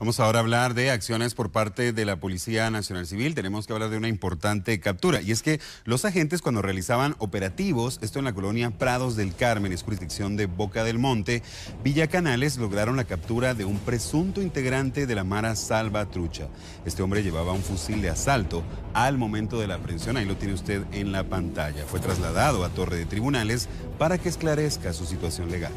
Vamos ahora a hablar de acciones por parte de la Policía Nacional Civil. Tenemos que hablar de una importante captura. Y es que los agentes cuando realizaban operativos, esto en la colonia Prados del Carmen, es jurisdicción de Boca del Monte, Villa Canales lograron la captura de un presunto integrante de la Mara Salva Trucha. Este hombre llevaba un fusil de asalto al momento de la aprehensión. Ahí lo tiene usted en la pantalla. Fue trasladado a Torre de Tribunales para que esclarezca su situación legal.